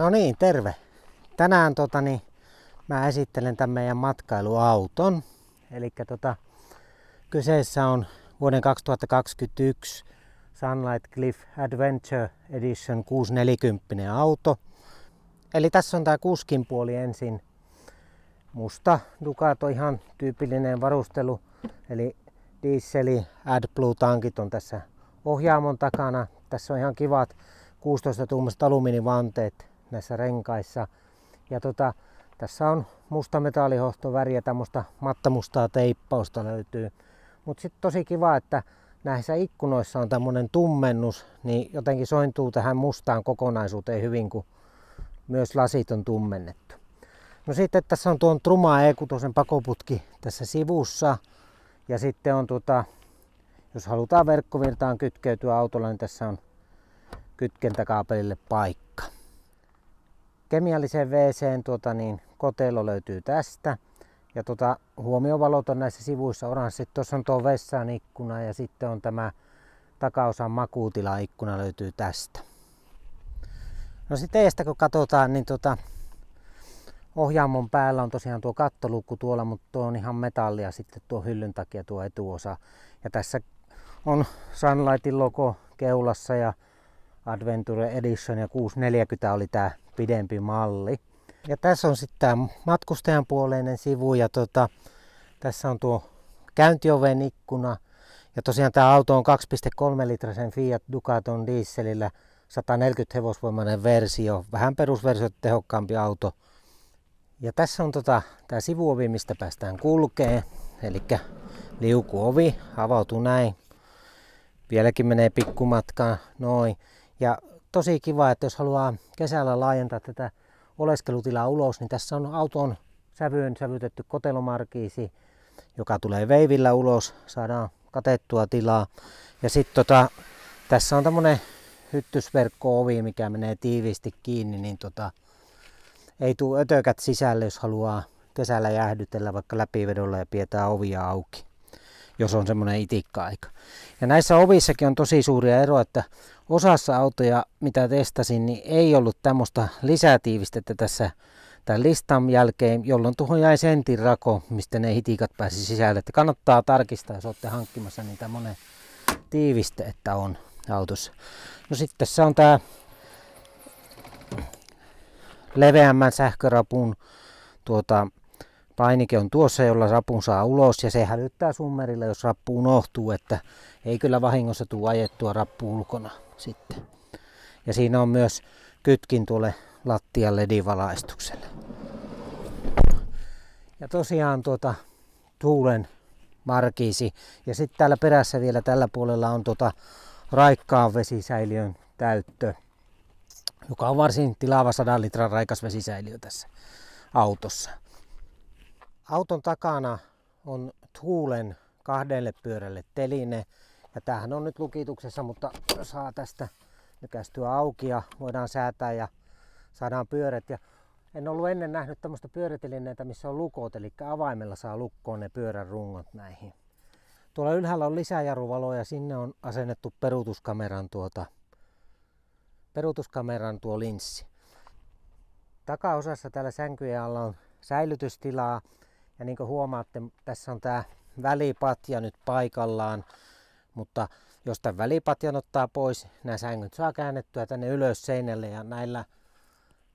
No niin, terve. Tänään tota, niin, mä esittelen tämän meidän matkailuauton. Eli tota, kyseessä on vuoden 2021 Sunlight Cliff Adventure Edition 640 auto. Eli tässä on tämä kuskin puoli ensin. Musta Ducato ihan tyypillinen varustelu. Eli dieseli AdBlue-tankit on tässä ohjaamon takana. Tässä on ihan kivat 16 tuumaiset alumiinivanteet näissä renkaissa. Ja tota, tässä on musta metallihohtoväriä, tämmöistä mattamustaa teippausta löytyy. Mutta sitten tosi kiva, että näissä ikkunoissa on tämmöinen tummennus, niin jotenkin sointuu tähän mustaan kokonaisuuteen hyvin, kun myös lasit on tummennettu. No sitten tässä on tuon Truma e pakoputki tässä sivussa. Ja sitten on tuota, jos halutaan verkkovirtaan kytkeytyä autolla, niin tässä on kytkentäkaapelille paikka. Kemialliseen veeseen tuota, niin, kotelo löytyy tästä. Ja tuota, huomiovalot on näissä sivuissa oranssi. Tuossa on tuo vessan ikkuna ja sitten on tämä takaosan makuutila ikkuna löytyy tästä. No sitten teistä kun katsotaan, niin tuota, ohjaamon päällä on tosiaan tuo kattolukku tuolla, mutta tuo on ihan metallia sitten tuo hyllyn takia tuo etuosa. Ja tässä on Sunlightin logo keulassa ja Adventure Edition ja 640 oli tämä pidempi malli. Ja tässä on sitten tämä matkustajan puoleinen sivu ja tota, tässä on tuo käyntioven ikkuna. Ja tosiaan tämä auto on 2,3 litrasen Fiat Ducaton dieselillä 140 hevosvoimainen versio, vähän perusversio, tehokkaampi auto. Ja tässä on tota, tämä sivuovi, mistä päästään kulkee. Eli liukuovi avautuu näin. Vieläkin menee pikkumatkaa noin. Ja tosi kiva, että jos haluaa kesällä laajentaa tätä oleskelutilaa ulos, niin tässä on auton sävyyn sävytetty kotelomarkiisi, joka tulee veivillä ulos, saadaan katettua tilaa. Ja sitten tota, tässä on tämmöinen hyttysverkko-ovi, mikä menee tiiviisti kiinni, niin tota, ei tule ötökät sisälle, jos haluaa kesällä jäähdytellä vaikka läpivedolla ja pietää ovia auki jos on semmoinen itikka-aika. Ja näissä ovissakin on tosi suuria eroja, että osassa autoja, mitä testasin, niin ei ollut tämmöistä lisätiivistettä tässä tämän listan jälkeen, jolloin tuohon jäi sentin rako, mistä ne hitikat pääsi sisälle. Että kannattaa tarkistaa, jos olette hankkimassa niin tämmöinen tiiviste, että on autossa. No sitten tässä on tämä leveämmän sähkörapun tuota, painike on tuossa, jolla rapun saa ulos ja se hälyttää summerille, jos rappu unohtuu, että ei kyllä vahingossa tule ajettua rappu ulkona sitten. Ja siinä on myös kytkin tuolle lattian ledivalaistukselle. Ja tosiaan tuota tuulen markiisi. Ja sitten täällä perässä vielä tällä puolella on tuota raikkaan vesisäiliön täyttö, joka on varsin tilava 100 litran raikas vesisäiliö tässä autossa. Auton takana on Tuulen kahdelle pyörälle teline. Ja tämähän on nyt lukituksessa, mutta saa tästä nykästyä auki ja voidaan säätää ja saadaan pyörät. Ja en ollut ennen nähnyt tämmöistä pyörätelineitä, missä on lukot, eli avaimella saa lukkoon ne pyörän rungot näihin. Tuolla ylhäällä on lisäjaruvaloja, sinne on asennettu peruutuskameran, tuota, peruutuskameran tuo linssi. Takaosassa täällä sänkyjen alla on säilytystilaa, ja niin kuin huomaatte, tässä on tämä välipatja nyt paikallaan, mutta jos tämän välipatjan ottaa pois, nämä sängyt saa käännettyä tänne ylös seinälle ja näillä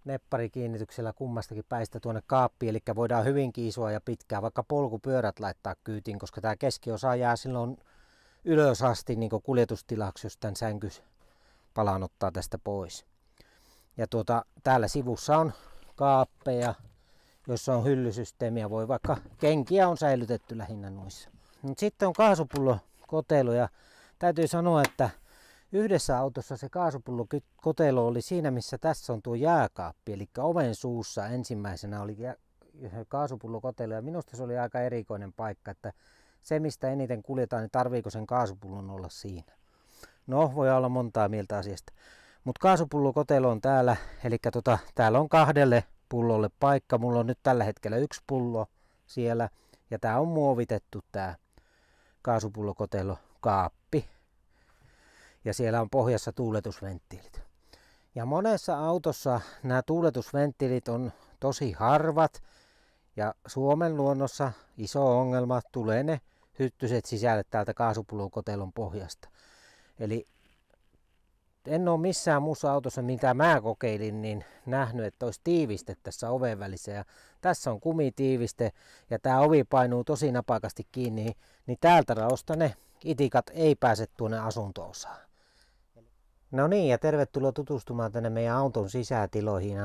nepparikiinnityksellä kummastakin päistä tuonne kaappiin, eli voidaan hyvin isoa ja pitkää, vaikka polkupyörät laittaa kyytiin, koska tämä keskiosa jää silloin ylös asti niin kuljetustilaksi, jos tämän sänky palaan ottaa tästä pois. Ja tuota, täällä sivussa on kaappeja, jossa on hyllysysteemiä. Voi vaikka kenkiä on säilytetty lähinnä noissa. Mut sitten on kaasupullokotelo ja täytyy sanoa, että yhdessä autossa se kaasupullokotelo oli siinä, missä tässä on tuo jääkaappi. Eli oven suussa ensimmäisenä oli kaasupullokotelo ja minusta se oli aika erikoinen paikka, että se mistä eniten kuljetaan, niin tarviiko sen kaasupullon olla siinä. No, voi olla montaa mieltä asiasta. Mutta kaasupullokotelo on täällä, eli tota, täällä on kahdelle pullolle paikka. Mulla on nyt tällä hetkellä yksi pullo siellä ja tämä on muovitettu tämä kaasupullokotelo kaappi. Ja siellä on pohjassa tuuletusventtiilit. Ja monessa autossa nämä tuuletusventtiilit on tosi harvat. Ja Suomen luonnossa iso ongelma tulee ne hyttyset sisälle täältä kaasupullokotelon pohjasta. Eli en ole missään muussa autossa, minkä mä kokeilin, niin nähnyt, että olisi tiiviste tässä oven välissä. Ja tässä on kumitiiviste ja tämä ovi painuu tosi napakasti kiinni, niin täältä raosta ne itikat ei pääse tuonne asuntoosaan. No niin, ja tervetuloa tutustumaan tänne meidän auton sisätiloihin.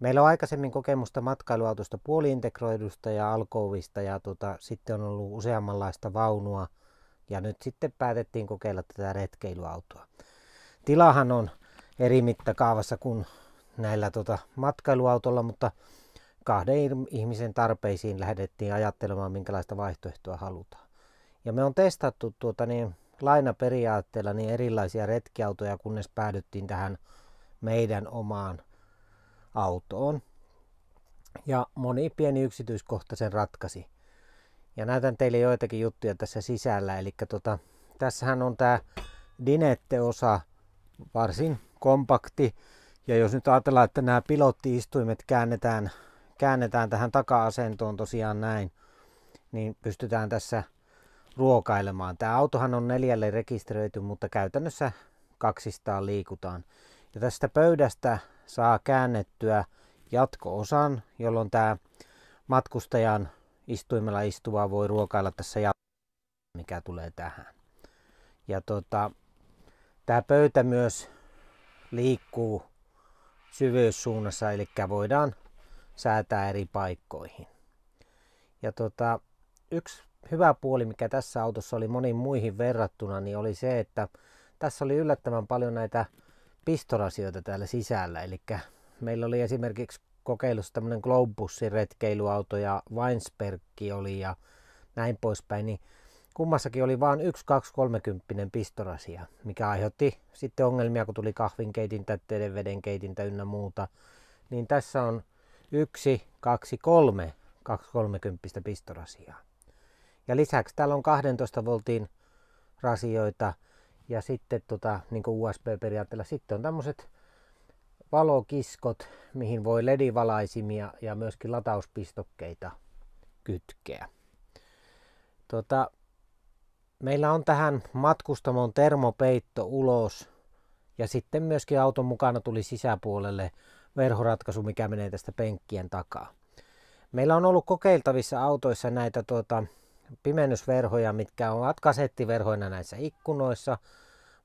Meillä on aikaisemmin kokemusta matkailuautosta puoliintegroidusta ja alkouvista ja tuota, sitten on ollut useammanlaista vaunua. Ja nyt sitten päätettiin kokeilla tätä retkeilyautoa tilahan on eri mittakaavassa kuin näillä tota, matkailuautolla, mutta kahden ihmisen tarpeisiin lähdettiin ajattelemaan, minkälaista vaihtoehtoa halutaan. Ja me on testattu tuota, niin, lainaperiaatteella niin erilaisia retkiautoja, kunnes päädyttiin tähän meidän omaan autoon. Ja moni pieni yksityiskohta sen ratkaisi. Ja näytän teille joitakin juttuja tässä sisällä. Eli tota, tässähän on tämä Dinette-osa, varsin kompakti. Ja jos nyt ajatellaan, että nämä pilottiistuimet käännetään, käännetään tähän taka-asentoon tosiaan näin, niin pystytään tässä ruokailemaan. Tämä autohan on neljälle rekisteröity, mutta käytännössä kaksistaan liikutaan. Ja tästä pöydästä saa käännettyä jatko-osan, jolloin tämä matkustajan istuimella istuva voi ruokailla tässä jatko mikä tulee tähän. Ja tota, Tämä pöytä myös liikkuu syvyyssuunnassa, eli voidaan säätää eri paikkoihin. Ja tota, yksi hyvä puoli, mikä tässä autossa oli moniin muihin verrattuna, niin oli se, että tässä oli yllättävän paljon näitä pistorasioita täällä sisällä. Eli meillä oli esimerkiksi kokeilussa tämmöinen Globussin retkeiluauto ja Weinsbergki oli ja näin poispäin, niin Kummassakin oli vain yksi 230 pistorasia, mikä aiheutti sitten ongelmia, kun tuli kahvinkeitintä, teiden vedenkeitintä ynnä muuta. Niin tässä on yksi, kaksi, kolme 230 pistorasiaa. Ja lisäksi täällä on 12 voltin rasioita ja sitten tota, niin USB-periaatteella sitten on tämmöiset valokiskot, mihin voi ledivalaisimia ja myöskin latauspistokkeita kytkeä. Tota, Meillä on tähän matkustamon termopeitto ulos ja sitten myöskin auton mukana tuli sisäpuolelle verhoratkaisu, mikä menee tästä penkkien takaa. Meillä on ollut kokeiltavissa autoissa näitä tuota, pimennysverhoja, mitkä ovat kasettiverhoina näissä ikkunoissa,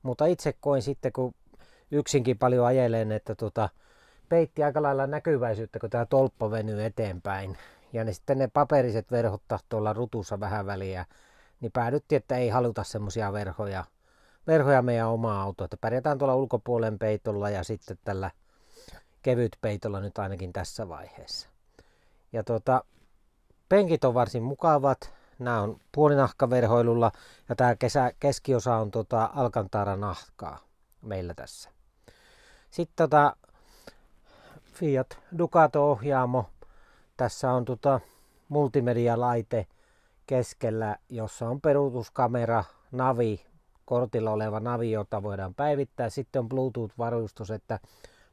mutta itse koin sitten, kun yksinkin paljon ajeleen, että tuota, peitti aika lailla näkyväisyyttä, kun tämä tolppa venyy eteenpäin. Ja ne sitten ne paperiset verhot tahtoo olla rutussa vähän väliä niin päädyttiin, että ei haluta semmoisia verhoja, verhoja meidän omaa autoa, että pärjätään tuolla ulkopuolen peitolla ja sitten tällä kevyt peitolla nyt ainakin tässä vaiheessa. Ja tuota, penkit on varsin mukavat, nämä on puolinahkaverhoilulla ja tämä kesä, keskiosa on tuota alkantara nahkaa meillä tässä. Sitten tuota, Fiat Ducato ohjaamo. Tässä on tuota multimedialaite keskellä, jossa on peruutuskamera, navi, kortilla oleva navi, jota voidaan päivittää. Sitten on Bluetooth-varustus, että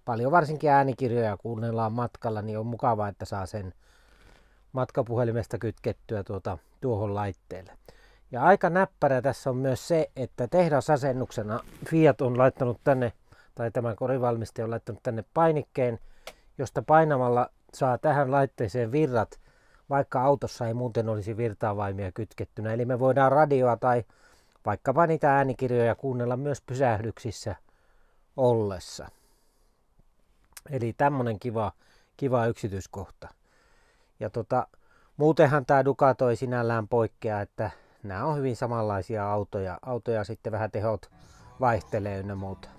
paljon varsinkin äänikirjoja kuunnellaan matkalla, niin on mukavaa, että saa sen matkapuhelimesta kytkettyä tuota, tuohon laitteelle. Ja aika näppärä tässä on myös se, että tehdasasennuksena Fiat on laittanut tänne, tai tämä korivalmistaja on laittanut tänne painikkeen, josta painamalla saa tähän laitteeseen virrat vaikka autossa ei muuten olisi virtaavaimia kytkettynä. Eli me voidaan radioa tai vaikkapa niitä äänikirjoja kuunnella myös pysähdyksissä ollessa. Eli tämmöinen kiva, kiva yksityiskohta. Ja tota, muutenhan tämä Ducato ei sinällään poikkea, että nämä on hyvin samanlaisia autoja. Autoja sitten vähän tehot vaihtelee ynnä muuta.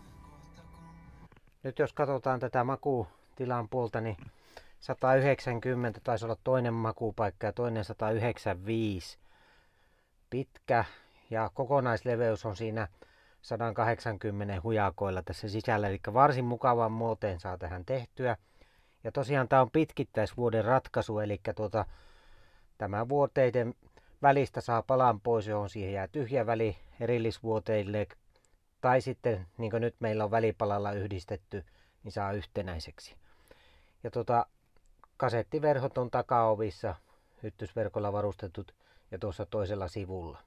Nyt jos katsotaan tätä makuutilan puolta, niin 190 taisi olla toinen makupaikka ja toinen 195 pitkä ja kokonaisleveys on siinä 180 hujakoilla tässä sisällä, eli varsin mukavan muoteen saa tähän tehtyä. Ja tosiaan tämä on pitkittäisvuoden ratkaisu, eli tuota, tämä vuoteiden välistä saa palan pois, johon siihen jää tyhjä väli erillisvuoteille, tai sitten, niin kuin nyt meillä on välipalalla yhdistetty, niin saa yhtenäiseksi. Ja tuota, Kasettiverhot on takaovissa, hyttysverkolla varustetut ja tuossa toisella sivulla.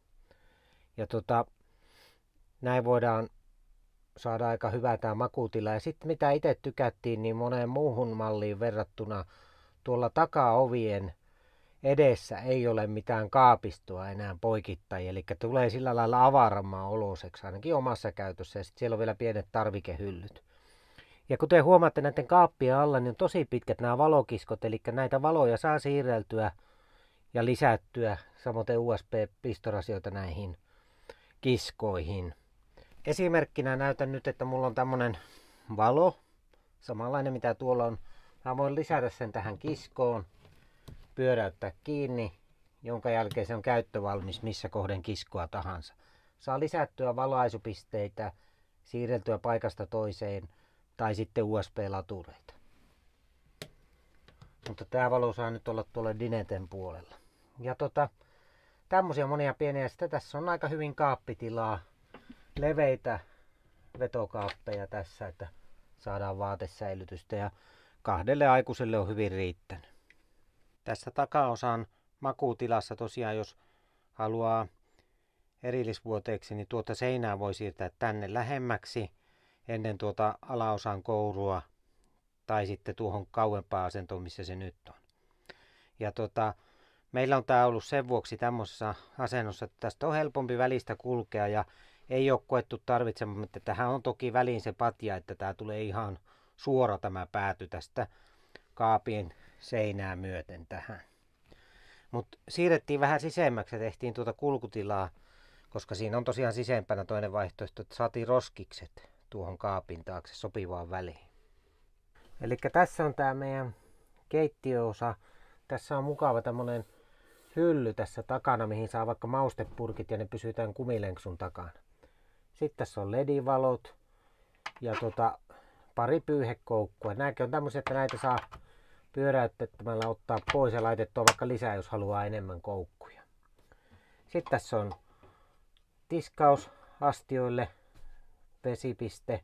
Ja tota, näin voidaan saada aika hyvä tämä makuutila. Ja sitten mitä itse tykättiin, niin moneen muuhun malliin verrattuna tuolla takaovien edessä ei ole mitään kaapistoa enää poikittain. Eli tulee sillä lailla avaramman oloseksi, ainakin omassa käytössä. Ja sitten siellä on vielä pienet tarvikehyllyt. Ja kuten huomaatte näiden kaappien alla, niin on tosi pitkät nämä valokiskot, eli näitä valoja saa siirreltyä ja lisättyä samoin USB-pistorasioita näihin kiskoihin. Esimerkkinä näytän nyt, että mulla on tämmönen valo, samanlainen mitä tuolla on. Mä voin lisätä sen tähän kiskoon, pyöräyttää kiinni, jonka jälkeen se on käyttövalmis missä kohden kiskoa tahansa. Saa lisättyä valaisupisteitä, siirreltyä paikasta toiseen – tai sitten USB-latureita. Mutta tämä valo saa nyt olla tuolla Dineten puolella. Ja tota, tämmöisiä monia pieniä. Sitten tässä on aika hyvin kaappitilaa, leveitä vetokaappeja tässä, että saadaan vaatesäilytystä ja kahdelle aikuiselle on hyvin riittänyt. Tässä takaosan makuutilassa tosiaan, jos haluaa erillisvuoteeksi, niin tuota seinää voi siirtää tänne lähemmäksi – ennen tuota alaosan kourua tai sitten tuohon kauempaan asentoon, missä se nyt on. Ja tuota, meillä on tämä ollut sen vuoksi tämmöisessä asennossa, että tästä on helpompi välistä kulkea ja ei ole koettu tarvitsemaan, mutta tähän on toki väliin se patja, että tämä tulee ihan suora tämä pääty tästä kaapin seinää myöten tähän. Mutta siirrettiin vähän sisemmäksi ja tehtiin tuota kulkutilaa, koska siinä on tosiaan sisempänä toinen vaihtoehto, että saatiin roskikset tuohon kaapin taakse sopivaan väliin. Eli tässä on tämä meidän keittiöosa. Tässä on mukava tämmöinen hylly tässä takana, mihin saa vaikka maustepurkit ja ne tämän kumilenksun takana. Sitten tässä on ledivalot ja tota, pari pyyhekoukkua. Nämäkin on tämmöisiä, että näitä saa pyöräyttämällä ottaa pois ja laitettua vaikka lisää, jos haluaa enemmän koukkuja. Sitten tässä on tiskaus astioille vesipiste.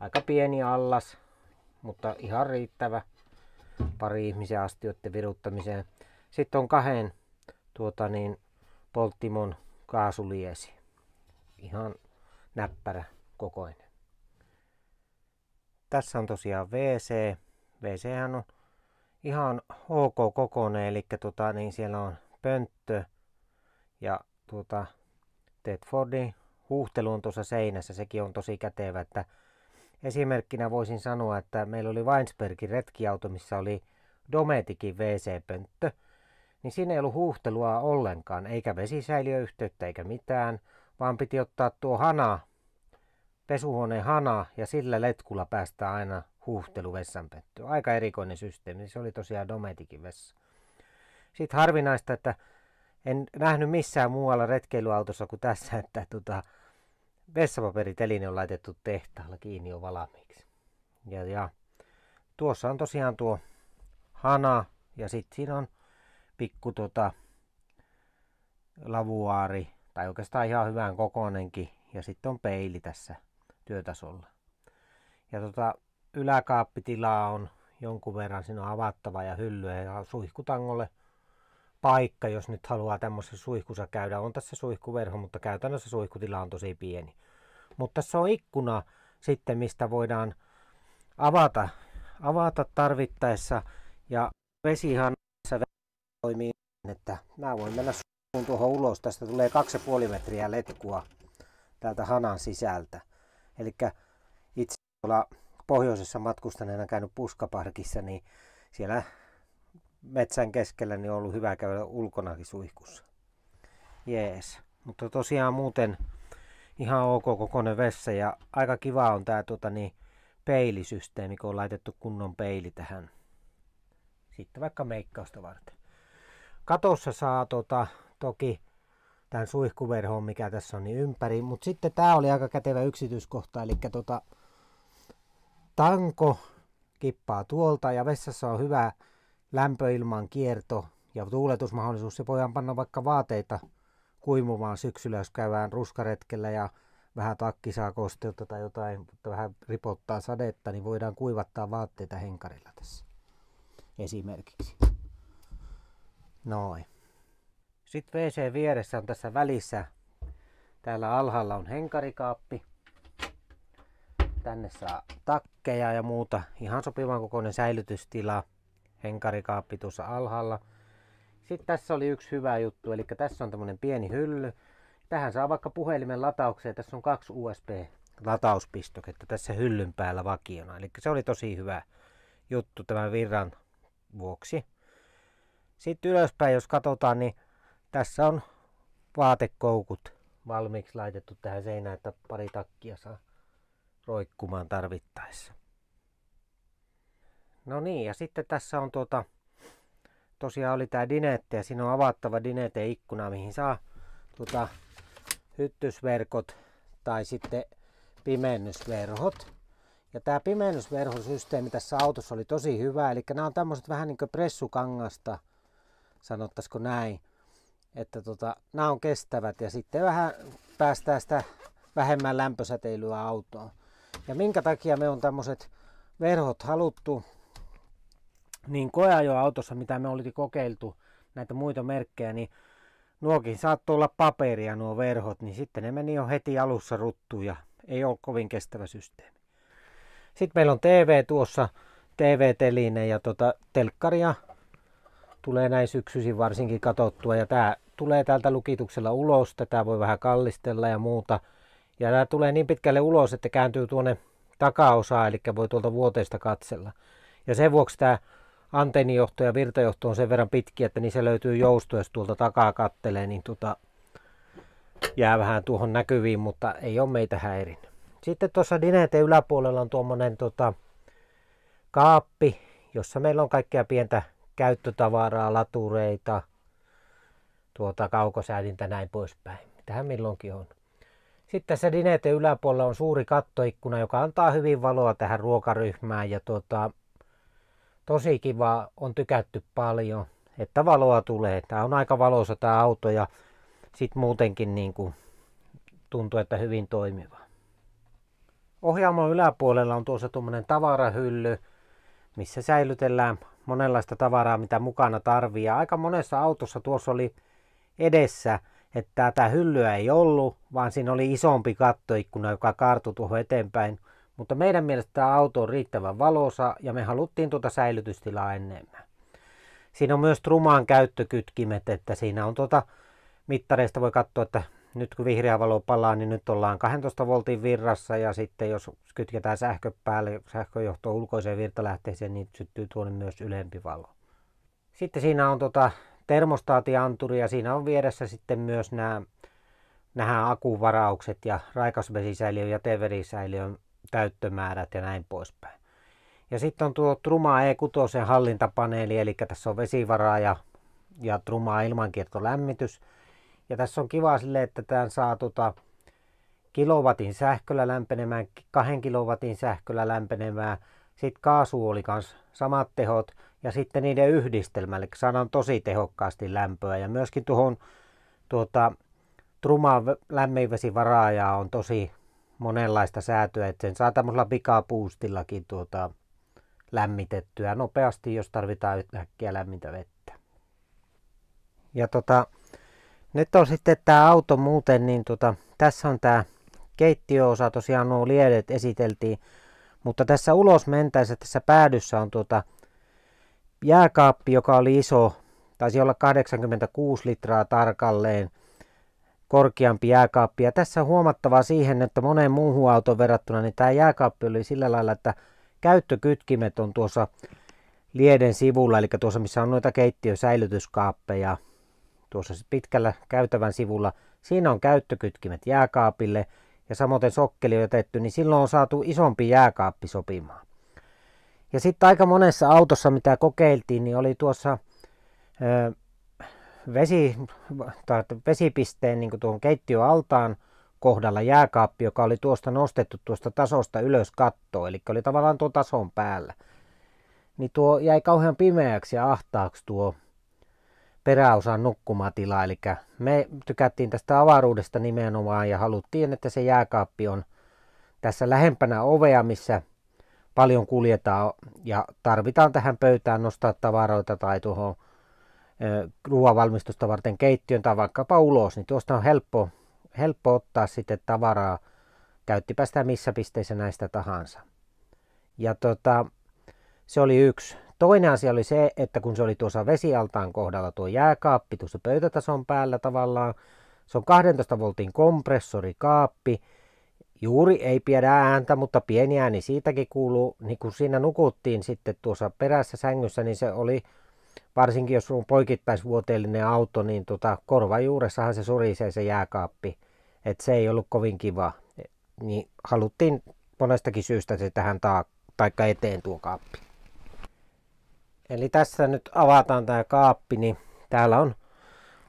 Aika pieni allas, mutta ihan riittävä pari ihmisen astioiden viruttamiseen. Sitten on kahden tuota niin, polttimon kaasuliesi. Ihan näppärä kokoinen. Tässä on tosiaan WC. WC on ihan ok kokoinen, eli tuota, niin siellä on pönttö ja tuota, Tedfordin huuhteluun tuossa seinässä, sekin on tosi kätevä. Että esimerkkinä voisin sanoa, että meillä oli Weinsbergin retkiauto, missä oli Dometikin WC-pönttö, niin siinä ei ollut huuhtelua ollenkaan, eikä vesisäiliöyhteyttä eikä mitään, vaan piti ottaa tuo hana, pesuhuoneen hana, ja sillä letkulla päästään aina huuhtelu vessanpönttöön. Aika erikoinen systeemi, se oli tosiaan Dometikin vessa. Sitten harvinaista, että en nähnyt missään muualla retkeilyautossa kuin tässä, että tota, vessapaperiteline on laitettu tehtaalla kiinni jo valmiiksi. Ja, ja tuossa on tosiaan tuo hana ja sitten siinä on pikku tota, lavuaari tai oikeastaan ihan hyvän kokoinenkin ja sitten on peili tässä työtasolla. Ja tota, yläkaappitilaa on jonkun verran, siinä on avattava ja hyllyä ja suihkutangolle paikka, jos nyt haluaa tämmöisessä suihkussa käydä. On tässä suihkuverho, mutta käytännössä suihkutila on tosi pieni. Mutta tässä on ikkuna sitten, mistä voidaan avata, avata tarvittaessa. Ja vesihan tässä toimii, niin, että mä voin mennä suihkuun tuohon ulos. Tästä tulee 2,5 metriä letkua täältä hanan sisältä. Eli itse tuolla pohjoisessa matkustaneena käynyt puskaparkissa, niin siellä metsän keskellä, niin on ollut hyvä käydä ulkonakin suihkussa. Jees. Mutta tosiaan muuten ihan ok kokoinen vessa ja aika kiva on tämä tuota, niin, peilisysteemi, kun on laitettu kunnon peili tähän. Sitten vaikka meikkausta varten. Katossa saa tota, toki tämän suihkuverhon, mikä tässä on, niin ympäri. Mutta sitten tämä oli aika kätevä yksityiskohta, eli tota, tanko kippaa tuolta ja vessassa on hyvä lämpöilman kierto ja tuuletusmahdollisuus, se voidaan panna vaikka vaateita kuivumaan syksyllä, jos käydään ruskaretkellä ja vähän takki saa kosteutta tai jotain, mutta vähän ripottaa sadetta, niin voidaan kuivattaa vaatteita henkarilla tässä esimerkiksi. Noin. Sitten WC vieressä on tässä välissä. Täällä alhaalla on henkarikaappi. Tänne saa takkeja ja muuta. Ihan sopivan kokoinen säilytystila henkarikaappi tuossa alhaalla. Sitten tässä oli yksi hyvä juttu, eli tässä on tämmöinen pieni hylly. Tähän saa vaikka puhelimen lataukseen, tässä on kaksi USB-latauspistoketta tässä hyllyn päällä vakiona. Eli se oli tosi hyvä juttu tämän virran vuoksi. Sitten ylöspäin, jos katsotaan, niin tässä on vaatekoukut valmiiksi laitettu tähän seinään, että pari takkia saa roikkumaan tarvittaessa. No niin, ja sitten tässä on tuota, tosiaan oli tämä dinette ja siinä on avattava dinette ikkuna, mihin saa tuota, hyttysverkot tai sitten pimennysverhot. Ja tämä pimennysverhosysteemi tässä autossa oli tosi hyvä, eli nämä on tämmöiset vähän niin kuin pressukangasta, sanottaisiko näin, että tota, nämä on kestävät ja sitten vähän päästään sitä vähemmän lämpösäteilyä autoon. Ja minkä takia me on tämmöiset verhot haluttu niin koeajoautossa, mitä me olikin kokeiltu näitä muita merkkejä, niin nuokin saattoi olla paperia nuo verhot, niin sitten ne meni jo heti alussa ruttuun ja ei ole kovin kestävä systeemi. Sitten meillä on TV tuossa, TV-teline ja tota, telkkaria tulee näin syksyisin varsinkin katottua ja tämä tulee täältä lukituksella ulos, tätä voi vähän kallistella ja muuta. Ja tämä tulee niin pitkälle ulos, että kääntyy tuonne takaosaan, eli voi tuolta vuoteesta katsella. Ja sen vuoksi tämä antennijohto ja virtajohto on sen verran pitkiä, että niin se löytyy jousto, jos tuolta takaa kattelee, niin tota, jää vähän tuohon näkyviin, mutta ei ole meitä häirin. Sitten tuossa Dineiden yläpuolella on tuommoinen tota, kaappi, jossa meillä on kaikkea pientä käyttötavaraa, latureita, tuota, kaukosäädintä näin poispäin. Tähän milloinkin on. Sitten tässä Dineiden yläpuolella on suuri kattoikkuna, joka antaa hyvin valoa tähän ruokaryhmään ja tuota, tosi kiva, on tykätty paljon, että valoa tulee. Tämä on aika valoisa tämä auto ja sitten muutenkin niin kuin tuntuu, että hyvin toimiva. Ohjaamon yläpuolella on tuossa tuommoinen tavarahylly, missä säilytellään monenlaista tavaraa, mitä mukana tarvii. Ja aika monessa autossa tuossa oli edessä, että tätä hyllyä ei ollut, vaan siinä oli isompi kattoikkuna, joka kaartui tuohon eteenpäin mutta meidän mielestä tämä auto on riittävän valosa ja me haluttiin tuota säilytystilaa enemmän. Siinä on myös trumaan käyttökytkimet, että siinä on tuota mittareista voi katsoa, että nyt kun vihreä valo palaa, niin nyt ollaan 12 voltin virrassa ja sitten jos kytketään sähkö päälle, sähköjohto ulkoiseen virtalähteeseen, niin syttyy tuonne myös ylempi valo. Sitten siinä on tuota termostaatianturi ja siinä on vieressä sitten myös nämä, nämä akuvaraukset ja raikasvesisäiliön ja teverisäiliön täyttömäärät ja näin poispäin. Ja sitten on tuo Truma E6 hallintapaneeli, eli tässä on vesivaraa ja, ja Truma ilmankiertolämmitys. Ja tässä on kiva sille, että tämä saa tota, kilowatin sähköllä lämpenemään, kahden kilowatin sähköllä lämpenemään. Sitten kaasu oli kans samat tehot ja sitten niiden yhdistelmä, eli saadaan tosi tehokkaasti lämpöä. Ja myöskin tuohon tuota, Truman lämminvesivaraajaa on tosi monenlaista säätöä, että sen saa tämmöisellä pikapuustillakin tuota, lämmitettyä nopeasti, jos tarvitaan yhtäkkiä lämmintä vettä. Ja tota, nyt on sitten tämä auto muuten, niin tota, tässä on tämä keittiöosa, tosiaan nuo liedet esiteltiin, mutta tässä ulos mentäessä tässä päädyssä on tuota jääkaappi, joka oli iso, taisi olla 86 litraa tarkalleen, korkeampi jääkaappi. Ja tässä on huomattavaa siihen, että moneen muuhun autoon verrattuna, niin tämä jääkaappi oli sillä lailla, että käyttökytkimet on tuossa lieden sivulla, eli tuossa missä on noita keittiösäilytyskaappeja, tuossa pitkällä käytävän sivulla, siinä on käyttökytkimet jääkaapille ja samoin sokkeli on jätetty, niin silloin on saatu isompi jääkaappi sopimaan. Ja sitten aika monessa autossa, mitä kokeiltiin, niin oli tuossa vesi, tai vesipisteen niin tuohon keittiöaltaan kohdalla jääkaappi, joka oli tuosta nostettu tuosta tasosta ylös kattoon, eli oli tavallaan tuon tason päällä. Niin tuo jäi kauhean pimeäksi ja ahtaaksi tuo peräosan nukkumatila, eli me tykättiin tästä avaruudesta nimenomaan ja haluttiin, että se jääkaappi on tässä lähempänä ovea, missä paljon kuljetaan ja tarvitaan tähän pöytään nostaa tavaroita tai tuohon ruoavalmistusta varten keittiön tai vaikkapa ulos, niin tuosta on helppo, helppo ottaa sitten tavaraa, käyttipä sitä missä pisteissä näistä tahansa. Ja tota, se oli yksi. Toinen asia oli se, että kun se oli tuossa vesialtaan kohdalla tuo jääkaappi tuossa pöytätason päällä tavallaan, se on 12 voltin kompressorikaappi, juuri ei pidä ääntä, mutta pieni ääni siitäkin kuuluu, niin kun siinä nukuttiin sitten tuossa perässä sängyssä, niin se oli varsinkin jos on poikittaisvuoteellinen auto, niin tota, korvajuuressahan se surisee se jääkaappi. Että se ei ollut kovin kiva. Niin haluttiin monestakin syystä se tähän taak- taikka eteen tuo kaappi. Eli tässä nyt avataan tämä kaappi, niin täällä on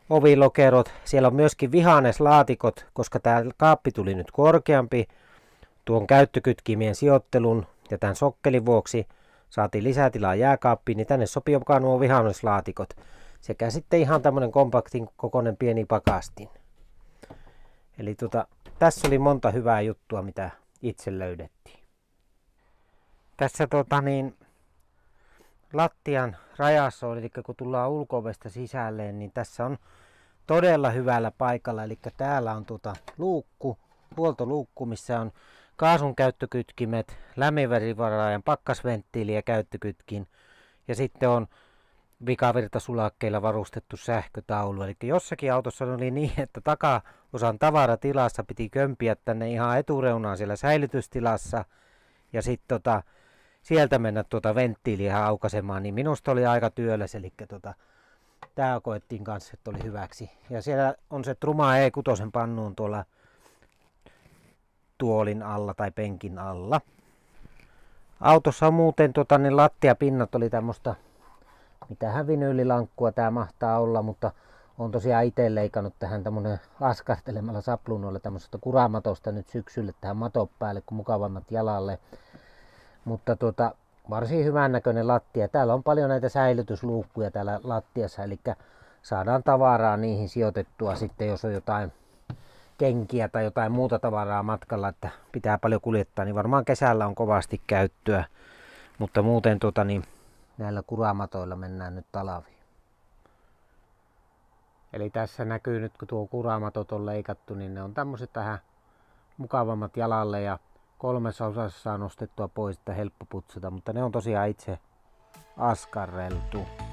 ovilokerot. Siellä on myöskin vihaneslaatikot, koska tämä kaappi tuli nyt korkeampi tuon käyttökytkimien sijoittelun ja tämän sokkelin vuoksi – saatiin lisää tilaa jääkaappiin, niin tänne sopii joka nuo vihannuslaatikot Sekä sitten ihan tämmönen kompaktin kokoinen pieni pakastin. Eli tota, tässä oli monta hyvää juttua, mitä itse löydettiin. Tässä tota niin, lattian rajassa on, eli kun tullaan ulkovesta sisälle, niin tässä on todella hyvällä paikalla. Eli täällä on tuota luukku, huoltoluukku, missä on kaasun käyttökytkimet, lämminvesivaraajan pakkasventtiili ja käyttökytkin ja sitten on vikavirtasulakkeilla varustettu sähkötaulu. Eli jossakin autossa oli niin, että takaosan tavaratilassa piti kömpiä tänne ihan etureunaan siellä säilytystilassa ja sitten tota, sieltä mennä tuota venttiiliä aukasemaan, niin minusta oli aika työläs, eli tota, tämä koettiin kanssa, että oli hyväksi. Ja siellä on se Truma E6 pannuun tuolla tuolin alla tai penkin alla. Autossa on muuten tota, ne lattiapinnat oli tämmöistä, mitä hävinöylilankkua tämä mahtaa olla, mutta on tosiaan itse leikannut tähän tämmönen askastelemalla saplunoilla tämmöisestä kuramatosta nyt syksyllä tähän maton päälle, kun mukavammat jalalle. Mutta tuota, varsin hyvän näköinen lattia. Täällä on paljon näitä säilytysluukkuja täällä lattiassa, eli saadaan tavaraa niihin sijoitettua sitten, jos on jotain kenkiä tai jotain muuta tavaraa matkalla, että pitää paljon kuljettaa, niin varmaan kesällä on kovasti käyttöä. Mutta muuten tota, niin näillä kuramatoilla mennään nyt talviin. Eli tässä näkyy nyt, kun tuo kuramatot on leikattu, niin ne on tämmöiset tähän mukavammat jalalle ja kolmessa osassa on nostettua pois, että helppo putsata, mutta ne on tosiaan itse askarreltu.